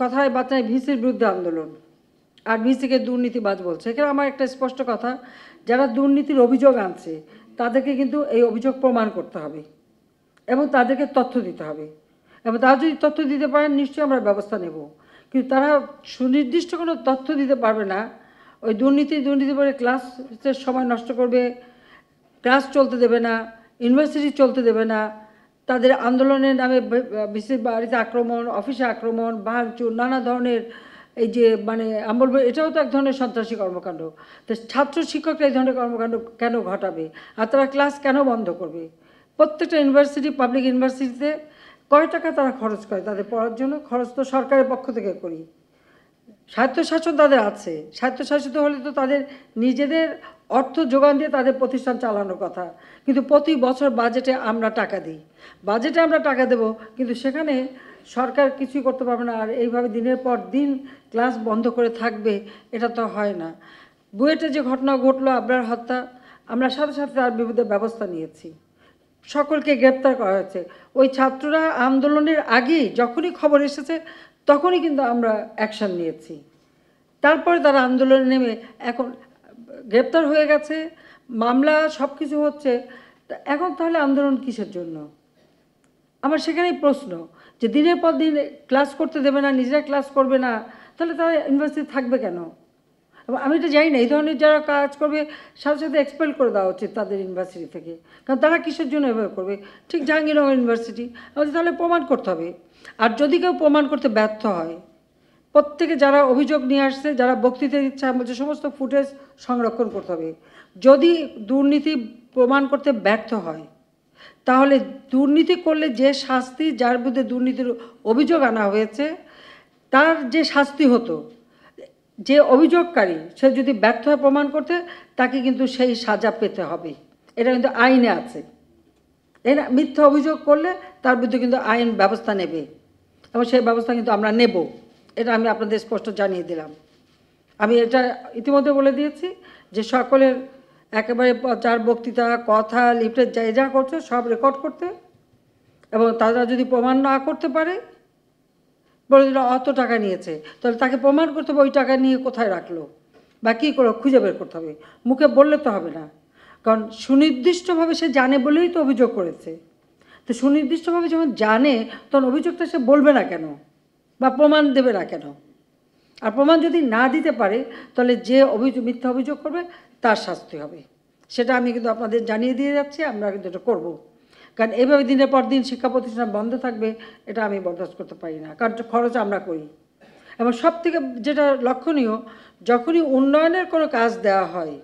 কথায় বার্তায় ভিসির বিরুদ্ধে আন্দোলন আর ভিসিকে দুর্নীতিবাজ বলছে এখানে আমার একটা স্পষ্ট কথা যারা দুর্নীতির অভিযোগ আনছে তাদেরকে কিন্তু এই অভিযোগ প্রমাণ করতে হবে এবং তাদেরকে তথ্য দিতে হবে এবং তারা যদি তথ্য দিতে পারেন নিশ্চয়ই আমরা ব্যবস্থা নেব কিন্তু তারা সুনির্দিষ্ট কোনো তথ্য দিতে পারবে না ওই দুর্নীতি দুর্নীতি করে ক্লাসের সময় নষ্ট করবে ক্লাস চলতে দেবে না ইউনিভার্সিটি চলতে দেবে না তাদের আন্দোলনের নামে বিশেষ বাড়িতে আক্রমণ অফিসে আক্রমণ ভাঙচুর নানা ধরনের এই যে মানে আমি এটাও তো এক ধরনের সন্ত্রাসী কর্মকাণ্ড তো ছাত্র শিক্ষকরা এই ধরনের কর্মকাণ্ড কেন ঘটাবে আর তারা ক্লাস কেন বন্ধ করবে প্রত্যেকটা ইউনিভার্সিটি পাবলিক ইউনিভার্সিটিতে কয় টাকা তারা খরচ করে তাদের পড়ার জন্য খরচ তো সরকারের পক্ষ থেকে করি স্বায়ত্তশাসন তাদের আছে স্বায়ত্তশাসিত হলে তো তাদের নিজেদের অর্থ যোগান দিয়ে তাদের প্রতিষ্ঠান চালানোর কথা কিন্তু প্রতি বছর বাজেটে আমরা টাকা দিই বাজেটে আমরা টাকা দেব কিন্তু সেখানে সরকার কিছুই করতে পারবে না আর এইভাবে দিনের পর দিন ক্লাস বন্ধ করে থাকবে এটা তো হয় না বুয়েটে যে ঘটনা ঘটলো আবরার হত্যা আমরা সাথে সাথে তার বিরুদ্ধে ব্যবস্থা নিয়েছি সকলকে গ্রেপ্তার করা হয়েছে ওই ছাত্ররা আন্দোলনের আগেই যখনই খবর এসেছে তখনই কিন্তু আমরা অ্যাকশান নিয়েছি তারপরে তারা আন্দোলনে নেমে এখন গ্রেপ্তার হয়ে গেছে মামলা সব কিছু হচ্ছে এখন তাহলে আন্দোলন কিসের জন্য আমার সেখানেই প্রশ্ন যে দিনের পর দিন ক্লাস করতে দেবে না নিজেরা ক্লাস করবে না তাহলে তারা ইউনিভার্সিটি থাকবে কেন আমি তো জানি না এই ধরনের যারা কাজ করবে সাথে সাথে এক্সপেল করে দেওয়া উচিত তাদের ইউনিভার্সিটি থেকে কারণ তারা কিসের জন্য এভাবে করবে ঠিক জাহাঙ্গীরনগর ইউনিভার্সিটি আমাদের তাহলে প্রমাণ করতে হবে আর যদি কেউ প্রমাণ করতে ব্যর্থ হয় প্রত্যেকে যারা অভিযোগ নিয়ে আসছে যারা বক্তৃতা দিচ্ছে আমাদের যে সমস্ত ফুটেজ সংরক্ষণ করতে হবে যদি দুর্নীতি প্রমাণ করতে ব্যর্থ হয় তাহলে দুর্নীতি করলে যে শাস্তি যার বিরুদ্ধে দুর্নীতির অভিযোগ আনা হয়েছে তার যে শাস্তি হতো যে অভিযোগকারী সে যদি ব্যর্থ হয় প্রমাণ করতে তাকে কিন্তু সেই সাজা পেতে হবে এটা কিন্তু আইনে আছে এই না মিথ্যা অভিযোগ করলে তার বিরুদ্ধে কিন্তু আইন ব্যবস্থা নেবে এবং সেই ব্যবস্থা কিন্তু আমরা নেব এটা আমি আপনাদের স্পষ্ট জানিয়ে দিলাম আমি এটা ইতিমধ্যে বলে দিয়েছি যে সকলের একেবারে যার বক্তৃতা কথা লিফটের যা যা করছে সব রেকর্ড করতে এবং তারা যদি প্রমাণ না করতে পারে বড় অত টাকা নিয়েছে তাহলে তাকে প্রমাণ করতে হবে ওই টাকা নিয়ে কোথায় রাখলো বা কী করো খুঁজে বের করতে হবে মুখে বললে তো হবে না কারণ সুনির্দিষ্টভাবে সে জানে বলেই তো অভিযোগ করেছে তো সুনির্দিষ্টভাবে যখন জানে তখন অভিযোগটা সে বলবে না কেন বা প্রমাণ দেবে না কেন আর প্রমাণ যদি না দিতে পারে তাহলে যে অভিযোগ মিথ্যা অভিযোগ করবে তার শাস্তি হবে সেটা আমি কিন্তু আপনাদের জানিয়ে দিয়ে যাচ্ছি আমরা কিন্তু এটা করবো কারণ এভাবে দিনের পর দিন শিক্ষা প্রতিষ্ঠান বন্ধ থাকবে এটা আমি বরদাস্ত করতে পারি না কারণ খরচ আমরা করি এবং সব থেকে যেটা লক্ষণীয় যখনই উন্নয়নের কোনো কাজ দেওয়া হয়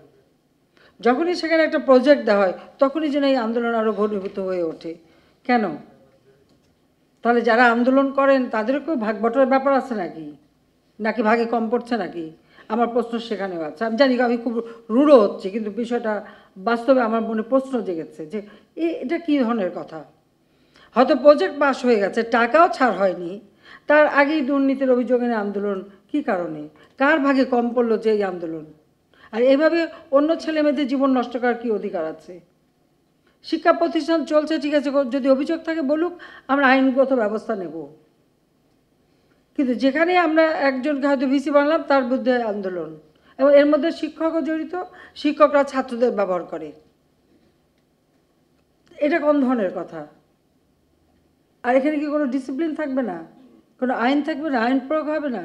যখনই সেখানে একটা প্রজেক্ট দেওয়া হয় তখনই যেন এই আন্দোলন আরও ঘনীভূত হয়ে ওঠে কেন তাহলে যারা আন্দোলন করেন তাদেরকেও ভাগ বটরের ব্যাপার আছে নাকি নাকি ভাগে কম পড়ছে নাকি আমার প্রশ্ন সেখানেও আছে আমি জানি আমি খুব রূঢ় হচ্ছে কিন্তু বিষয়টা বাস্তবে আমার মনে প্রশ্ন জেগেছে যে এটা কী ধরনের কথা হয়তো প্রজেক্ট পাশ হয়ে গেছে টাকাও ছাড় হয়নি তার আগেই দুর্নীতির অভিযোগ এনে আন্দোলন কি কারণে কার ভাগে কম পড়লো যে এই আন্দোলন আর এভাবে অন্য ছেলে মেয়েদের জীবন নষ্ট করার কী অধিকার আছে শিক্ষা প্রতিষ্ঠান চলছে ঠিক আছে যদি অভিযোগ থাকে বলুক আমরা আইনগত ব্যবস্থা নেব কিন্তু যেখানে আমরা একজনকে হয়তো ভিসি বানালাম তার বিরুদ্ধে আন্দোলন এবং এর মধ্যে শিক্ষকও জড়িত শিক্ষকরা ছাত্রদের ব্যবহার করে এটা কোন ধরনের কথা আর এখানে কি কোনো ডিসিপ্লিন থাকবে না কোনো আইন থাকবে না আইন প্রয়োগ হবে না